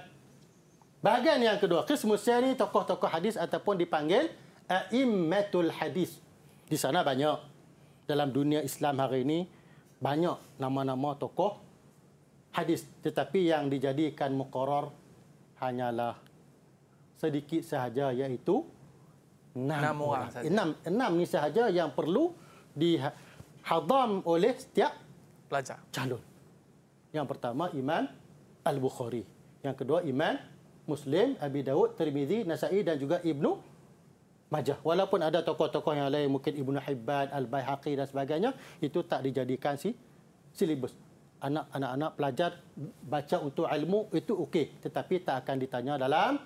Bahagian yang kedua, kismus ni tokoh-tokoh hadis ataupun dipanggil a'immatul hadis. Di sana banyak dalam dunia Islam hari ini banyak nama-nama tokoh hadis tetapi yang dijadikan mukarrar hanyalah sedikit sahaja iaitu enam, enam orang, sahaja. enam enam ni sahaja yang perlu dihadam oleh setiap pelajar calon yang pertama Imam Al-Bukhari yang kedua Imam Muslim Abi Daud Tirmizi Nasa'i dan juga Ibnu majah. Walaupun ada tokoh-tokoh yang lain mungkin Ibnu Hibban, Al-Baihaqi dan sebagainya, itu tak dijadikan si silibus. Anak-anak pelajar baca untuk ilmu itu okey, tetapi tak akan ditanya dalam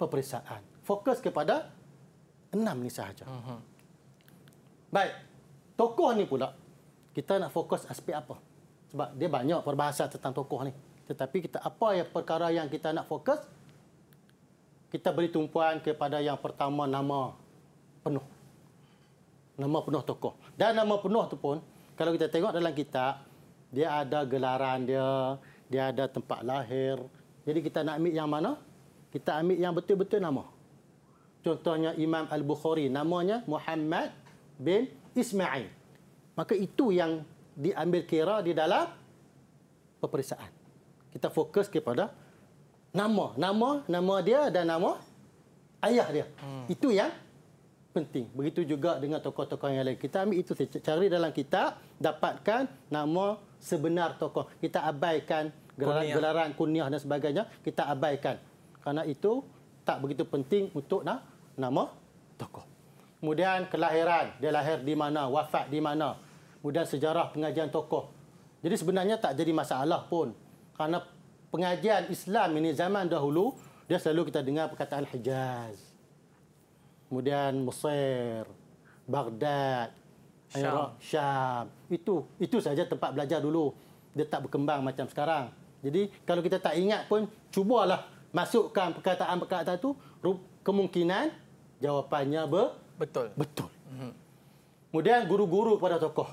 peperiksaan. Fokus kepada enam ni sahaja. Uh mhm. -huh. Baik. Tokoh ni pula kita nak fokus aspek apa? Sebab dia banyak perbahasan tentang tokoh ni. Tetapi kita apa yang perkara yang kita nak fokus? kita beri tumpuan kepada yang pertama nama penuh. Nama penuh tokoh. Dan nama penuh tu pun, kalau kita tengok dalam kitab, dia ada gelaran dia, dia ada tempat lahir. Jadi kita nak ambil yang mana? Kita ambil yang betul-betul nama. Contohnya Imam Al-Bukhari, namanya Muhammad bin Ismail. Maka itu yang diambil kira di dalam peperiksaan. Kita fokus kepada nama nama nama dia dan nama ayah dia hmm. itu yang penting begitu juga dengan tokoh-tokoh yang lain kita ambil itu saja cari dalam kita dapatkan nama sebenar tokoh kita abaikan gelaran gelaran kunyah dan sebagainya kita abaikan kerana itu tak begitu penting untuk nak nama tokoh kemudian kelahiran dia lahir di mana wafat di mana kemudian sejarah pengajian tokoh jadi sebenarnya tak jadi masalah pun kerana pengajian Islam ini zaman dahulu dia selalu kita dengar perkataan Hijaz. Kemudian Mesir, Baghdad, Iraq, Syam. Itu itu saja tempat belajar dulu. Dia tak berkembang macam sekarang. Jadi kalau kita tak ingat pun cubalah masukkan perkataan-perkataan itu kemungkinan jawapannya be betul. Betul. Mhm. Kemudian guru-guru pada tokoh.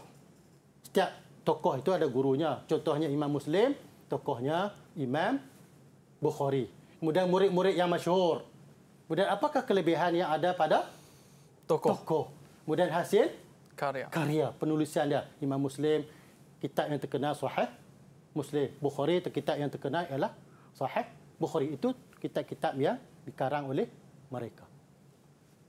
Setiap tokoh itu ada gurunya. Contohnya Imam Muslim, tokohnya Imam Bukhari. Kemudian murid-murid yang masyhur. Kemudian apakah kelebihan yang ada pada tokoh? tokoh. Kemudian hasil karya. Karya penulisan dia Imam Muslim kitab yang terkenal Sahih Muslim. Bukhari itu kitab yang terkenal ialah Sahih Bukhari itu kitab-kitab yang dikarang oleh mereka.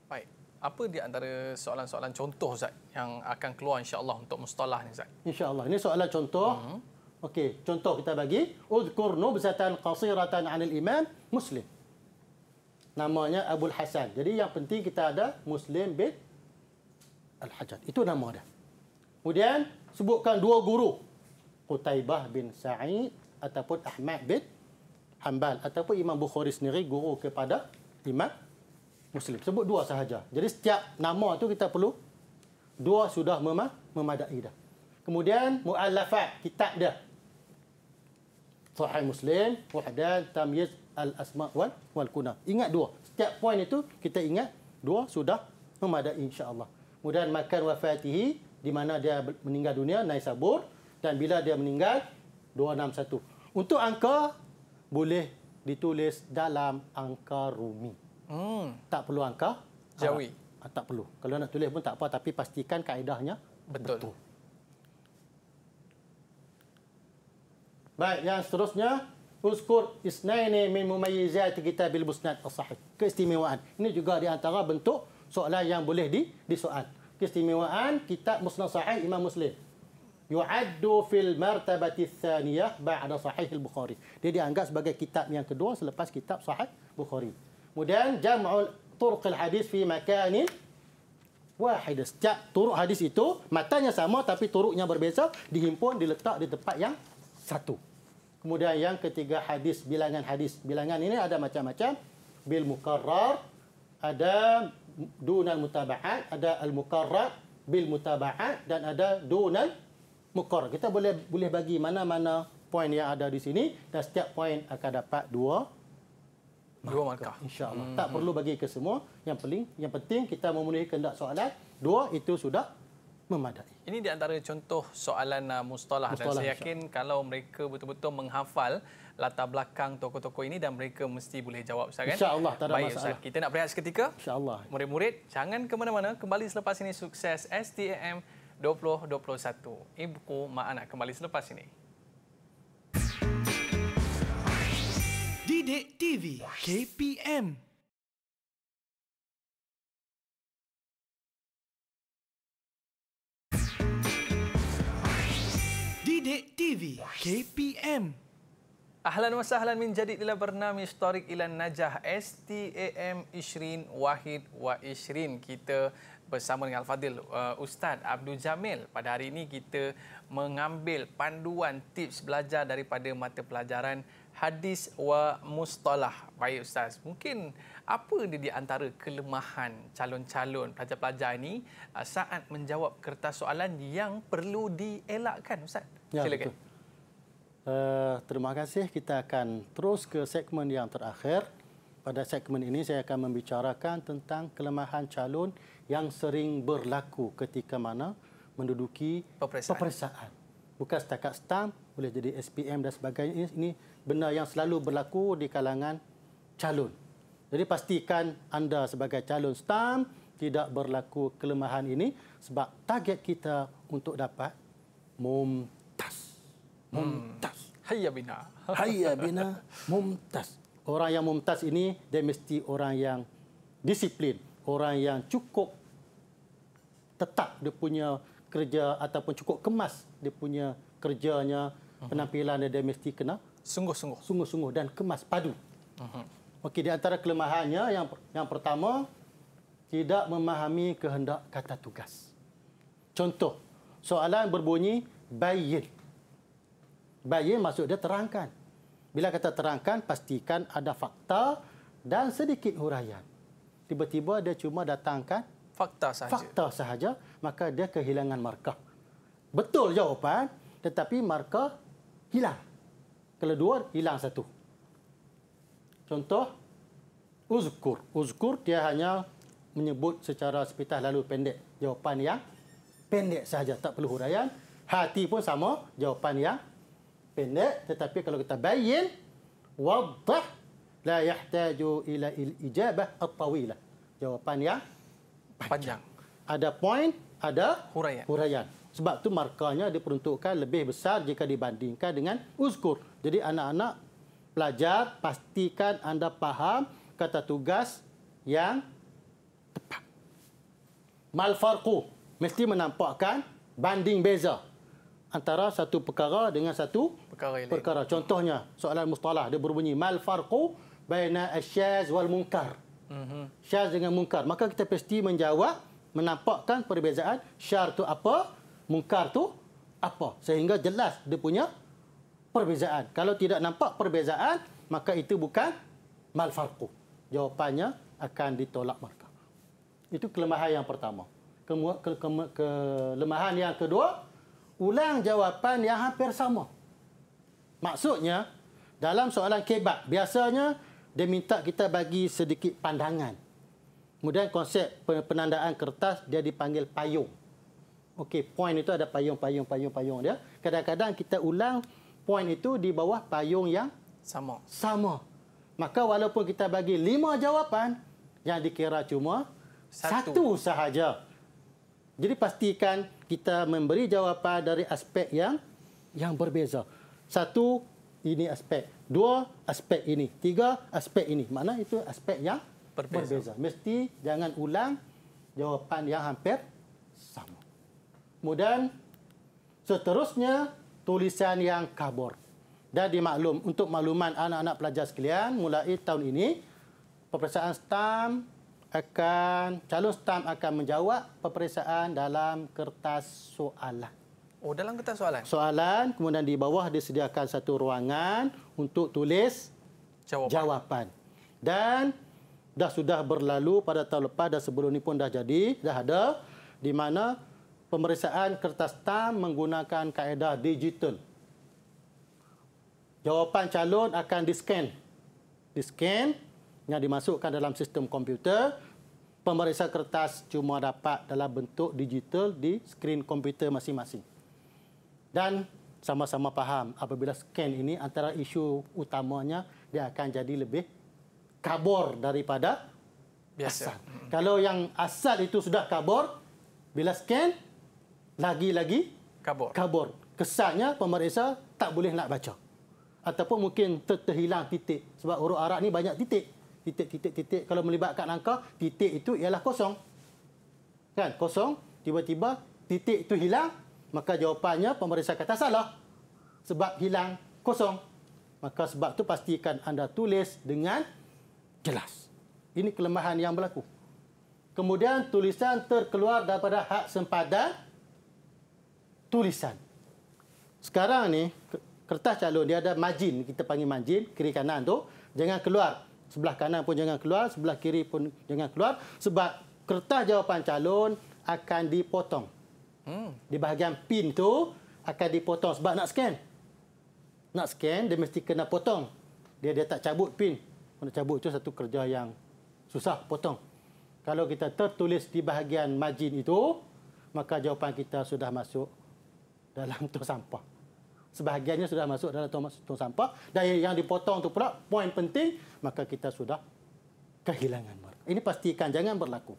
Baik. Apa di antara soalan-soalan contoh Zat, yang akan keluar insya-Allah untuk mustalah ni Zat? Insya-Allah. Ini soalan contoh. Mm-hmm. Okey, contoh kita bagi. Udhkur nubzatan qasiratan anil imam Muslim. Namanya Abu Hasan. Jadi yang penting kita ada Muslim bin Al-Hajjad. Itu nama dia. Kemudian sebutkan dua guru. Qutaibah bin Sa'id ataupun Ahmad bin Hanbal. Ataupun Imam Bukhari sendiri guru kepada Imam Muslim. Sebut dua sahaja. Jadi setiap nama tu kita perlu dua sudah memadai dah. Kemudian mu'allafat, kitab dah sahih Muslim, wahdan, tamyiz, al-asma' wal wal kuna. Ingat dua. Setiap poin itu kita ingat dua sudah memadai insya-Allah. Kemudian makan wafatihi di mana dia meninggal dunia naik sabur dan bila dia meninggal 261. Untuk angka boleh ditulis dalam angka rumi. Hmm. Tak perlu angka jawi. Ha, ah, tak perlu. Kalau nak tulis pun tak apa tapi pastikan kaedahnya betul. betul. Baik, yang seterusnya uskur isnaini min mumayyizati kitabil musnad as-sahih. Keistimewaan. Ini juga di antara bentuk soalan yang boleh di disoal. Keistimewaan kitab musnad sahih Imam Muslim. Yu'addu fil martabati tsaniyah ba'da sahih al-Bukhari. Dia dianggap sebagai kitab yang kedua selepas kitab sahih Bukhari. Kemudian jam'ul turuq al-hadis fi makanin wahid. Setiap turuq hadis itu matanya sama tapi turuqnya berbeza dihimpun diletak di tempat yang satu. Kemudian yang ketiga hadis bilangan hadis. Bilangan ini ada macam-macam. Bil mukarrar, ada dunal mutaba'at, ada al mukarrar bil mutaba'at dan ada dunal mukarrar. Kita boleh boleh bagi mana-mana poin yang ada di sini dan setiap poin akan dapat dua dua markah insyaallah hmm. tak perlu hmm. bagi ke semua yang penting yang penting kita memenuhi kehendak soalan dua itu sudah memadai. Ini di antara contoh soalan uh, mustalah. mustalah dan saya yakin insya. kalau mereka betul-betul menghafal latar belakang toko-toko ini dan mereka mesti boleh jawab Ustaz kan? InsyaAllah, tak ada Baik, masalah. Ustaz, kita nak berehat seketika. InsyaAllah. Murid-murid, jangan ke mana-mana. Kembali selepas ini sukses STM 2021. Ibu Mak Anak kembali selepas ini. Didik TV KPM Bidik TV KPM. Ahlan wa sahlan min jadid ila bernami historik ilan najah STAM Ishrin Wahid wa Ishrin. Kita bersama dengan Al-Fadil uh, Ustaz Abdul Jamil. Pada hari ini kita mengambil panduan tips belajar daripada mata pelajaran hadis wa mustalah. Baik Ustaz, mungkin apa dia di antara kelemahan calon-calon pelajar-pelajar ini uh, saat menjawab kertas soalan yang perlu dielakkan Ustaz? Ya, Silakan. Uh, terima kasih. Kita akan terus ke segmen yang terakhir. Pada segmen ini saya akan membicarakan tentang kelemahan calon yang sering berlaku ketika mana menduduki peperiksaan. peperiksaan. Bukan setakat stamp, boleh jadi SPM dan sebagainya. Ini, ini benda yang selalu berlaku di kalangan calon. Jadi pastikan anda sebagai calon stamp tidak berlaku kelemahan ini sebab target kita untuk dapat MUM mumtaz. Mumtaz. Hmm. Hayya bina. [laughs] Hayya bina mumtaz. Orang yang mumtaz ini dia mesti orang yang disiplin, orang yang cukup tetap dia punya kerja ataupun cukup kemas dia punya kerjanya, hmm. penampilan dia, dia mesti kena sungguh-sungguh. Sungguh-sungguh dan kemas padu. Uh-huh. Okey, di antara kelemahannya yang yang pertama tidak memahami kehendak kata tugas. Contoh, soalan berbunyi, bayin. Bayin maksud dia terangkan. Bila kata terangkan, pastikan ada fakta dan sedikit huraian. Tiba-tiba dia cuma datangkan fakta sahaja. Fakta sahaja, maka dia kehilangan markah. Betul jawapan, tetapi markah hilang. Kalau dua, hilang satu. Contoh, uzkur. Uzkur dia hanya menyebut secara sepitah lalu pendek. Jawapan yang pendek sahaja, tak perlu huraian. Hati pun sama. Jawapan yang pendek. Tetapi kalau kita bayin, wadah la yahtaju ila il ijabah at-tawilah. Jawapan yang panjang. panjang. Ada poin, ada huraian. huraian. Sebab tu markahnya diperuntukkan lebih besar jika dibandingkan dengan uzkur. Jadi anak-anak pelajar pastikan anda faham kata tugas yang tepat. Malfarku mesti menampakkan banding beza antara satu perkara dengan satu perkara. perkara. Contohnya soalan mustalah dia berbunyi mal farqu baina asyaz wal munkar. Mhm. Syaz dengan munkar. Maka kita pasti menjawab menampakkan perbezaan syar tu apa, munkar tu apa sehingga jelas dia punya perbezaan. Kalau tidak nampak perbezaan, maka itu bukan mal farqu. Jawapannya akan ditolak markah. Itu kelemahan yang pertama. Kemua, kelemahan yang kedua, ulang jawapan yang hampir sama. Maksudnya, dalam soalan kebab, biasanya dia minta kita bagi sedikit pandangan. Kemudian konsep penandaan kertas dia dipanggil payung. Okey, poin itu ada payung, payung, payung, payung dia. Kadang-kadang kita ulang poin itu di bawah payung yang sama. Sama. Maka walaupun kita bagi lima jawapan, yang dikira cuma satu, satu sahaja. Jadi pastikan kita memberi jawapan dari aspek yang yang berbeza. Satu, ini aspek. Dua, aspek ini. Tiga, aspek ini. Mana itu aspek yang berbeza. berbeza. Mesti jangan ulang jawapan yang hampir sama. Kemudian, seterusnya, tulisan yang kabur. Dan dimaklum, untuk makluman anak-anak pelajar sekalian, mulai tahun ini, peperiksaan STAM akan calon stam akan menjawab peperiksaan dalam kertas soalan. Oh dalam kertas soalan. Soalan kemudian di bawah disediakan satu ruangan untuk tulis jawapan. jawapan. Dan dah sudah berlalu pada tahun lepas dan sebelum ini pun dah jadi, dah ada di mana pemeriksaan kertas stam menggunakan kaedah digital. Jawapan calon akan di-scan. Di-scan yang dimasukkan dalam sistem komputer pemeriksa kertas cuma dapat dalam bentuk digital di skrin komputer masing-masing. Dan sama-sama faham apabila scan ini antara isu utamanya dia akan jadi lebih kabur daripada biasa. Asal. Kalau yang asal itu sudah kabur, bila scan lagi-lagi kabur. Kabur. Kesannya pemeriksa tak boleh nak baca. Ataupun mungkin terhilang titik sebab huruf Arab ni banyak titik titik titik titik kalau melibatkan angka titik itu ialah kosong kan kosong tiba-tiba titik itu hilang maka jawapannya pemeriksa kata salah sebab hilang kosong maka sebab tu pastikan anda tulis dengan jelas ini kelemahan yang berlaku kemudian tulisan terkeluar daripada hak sempadan tulisan sekarang ni kertas calon dia ada margin kita panggil margin kiri kanan tu jangan keluar sebelah kanan pun jangan keluar, sebelah kiri pun jangan keluar sebab kertas jawapan calon akan dipotong. Hmm. Di bahagian pin tu akan dipotong sebab nak scan. Nak scan dia mesti kena potong. Dia dia tak cabut pin. Kena cabut itu satu kerja yang susah potong. Kalau kita tertulis di bahagian majin itu, maka jawapan kita sudah masuk dalam [laughs] tong sampah sebahagiannya sudah masuk dalam tong, tong sampah dan yang, yang dipotong itu pula poin penting maka kita sudah kehilangan mereka. Ini pastikan jangan berlaku.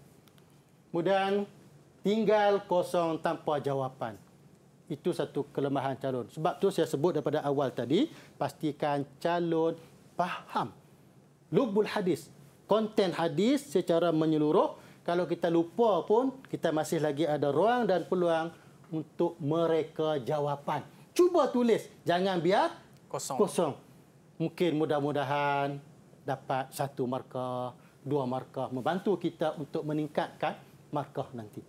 Kemudian tinggal kosong tanpa jawapan. Itu satu kelemahan calon. Sebab tu saya sebut daripada awal tadi, pastikan calon faham lubul hadis, konten hadis secara menyeluruh. Kalau kita lupa pun, kita masih lagi ada ruang dan peluang untuk mereka jawapan cuba tulis. Jangan biar kosong. kosong. Mungkin mudah-mudahan dapat satu markah, dua markah membantu kita untuk meningkatkan markah nanti.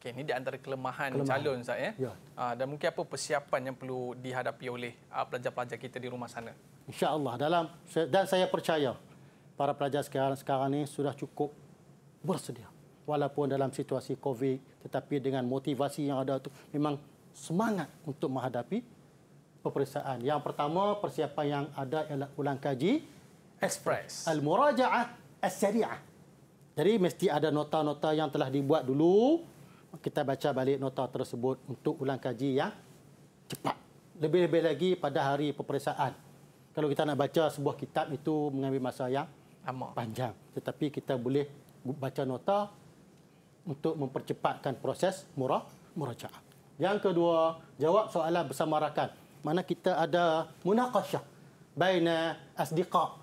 Okay, ini di antara kelemahan, kelemahan. calon Ustaz ya. ya. Ah, dan mungkin apa persiapan yang perlu dihadapi oleh ah, pelajar-pelajar kita di rumah sana? Insya-Allah dalam dan saya percaya para pelajar sekarang sekarang ini sudah cukup bersedia. Walaupun dalam situasi COVID tetapi dengan motivasi yang ada itu memang semangat untuk menghadapi peperiksaan. Yang pertama, persiapan yang ada ialah ulang kaji. Express. Al-Muraja'ah As-Syari'ah. Jadi, mesti ada nota-nota yang telah dibuat dulu. Kita baca balik nota tersebut untuk ulang kaji yang cepat. Lebih-lebih lagi pada hari peperiksaan. Kalau kita nak baca sebuah kitab itu mengambil masa yang Amor. panjang. Tetapi kita boleh baca nota untuk mempercepatkan proses murah murajaah. Yang kedua, jawab soalan bersama rakan. Mana kita ada munakasyah. Baina asdiqa.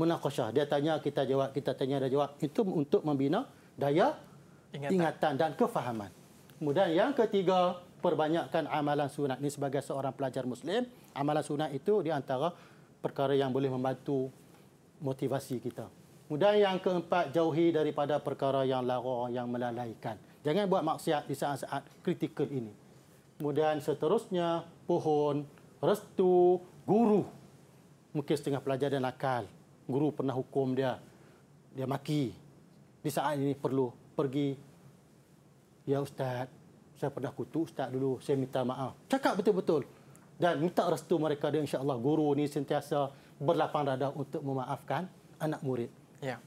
Munakasyah. Dia tanya, kita jawab. Kita tanya, dia jawab. Itu untuk membina daya ingatan, ingatan dan kefahaman. Kemudian yang ketiga, perbanyakkan amalan sunat. Ini sebagai seorang pelajar Muslim. Amalan sunat itu di antara perkara yang boleh membantu motivasi kita. Kemudian yang keempat, jauhi daripada perkara yang lara, yang melalaikan. Jangan buat maksiat di saat-saat kritikal ini. Kemudian seterusnya, pohon, restu, guru. Mungkin setengah pelajar dan nakal. Guru pernah hukum dia. Dia maki. Di saat ini perlu pergi. Ya Ustaz, saya pernah kutuk Ustaz dulu. Saya minta maaf. Cakap betul-betul. Dan minta restu mereka dia insyaAllah. Guru ini sentiasa berlapang dada untuk memaafkan anak murid. Ya.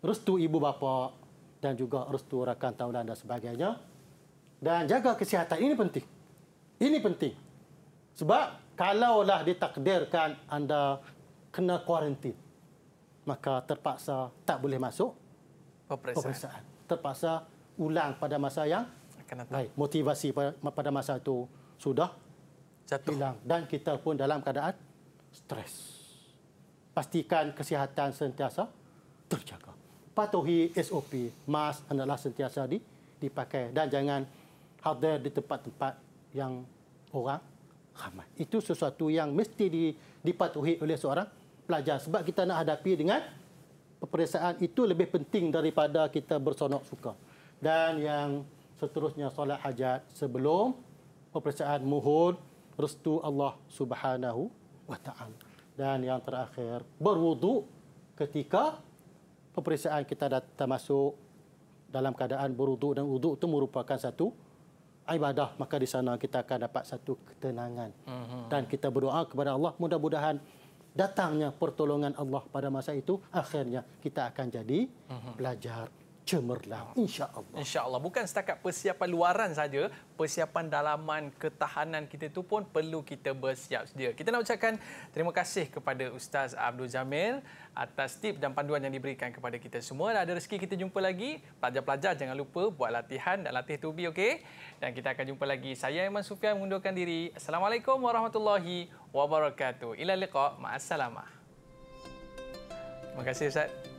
Restu ibu bapa dan juga restu rakan tahunan dan sebagainya. Dan jaga kesihatan ini penting. Ini penting. Sebab kalaulah ditakdirkan anda kena kuarantin, maka terpaksa tak boleh masuk peperiksaan. peperiksaan. Terpaksa ulang pada masa yang Baik, motivasi pada masa itu sudah Jatuh. hilang dan kita pun dalam keadaan stres. Pastikan kesihatan sentiasa terjaga. Patuhi SOP, mask hendaklah sentiasa di, dipakai dan jangan hadir di tempat-tempat yang orang ramai. Itu sesuatu yang mesti dipatuhi oleh seorang pelajar sebab kita nak hadapi dengan peperiksaan itu lebih penting daripada kita bersonok suka. Dan yang seterusnya solat hajat sebelum peperiksaan mohon restu Allah Subhanahu wa taala. Dan yang terakhir berwuduk ketika Pemeriksaan kita datang masuk dalam keadaan beruduk dan uduk itu merupakan satu ibadah maka di sana kita akan dapat satu ketenangan mm-hmm. dan kita berdoa kepada Allah mudah-mudahan datangnya pertolongan Allah pada masa itu akhirnya kita akan jadi mm-hmm. belajar cemerlang Insya Allah. Insya Allah, bukan setakat persiapan luaran saja persiapan dalaman ketahanan kita itu pun perlu kita bersiap sedia kita nak ucapkan terima kasih kepada ustaz Abdul Jamil atas tip dan panduan yang diberikan kepada kita semua dan ada rezeki kita jumpa lagi pelajar-pelajar jangan lupa buat latihan dan latih tubi okey dan kita akan jumpa lagi saya Iman Sufian mengundurkan diri assalamualaikum warahmatullahi wabarakatuh ila liqa ma'assalamah terima kasih ustaz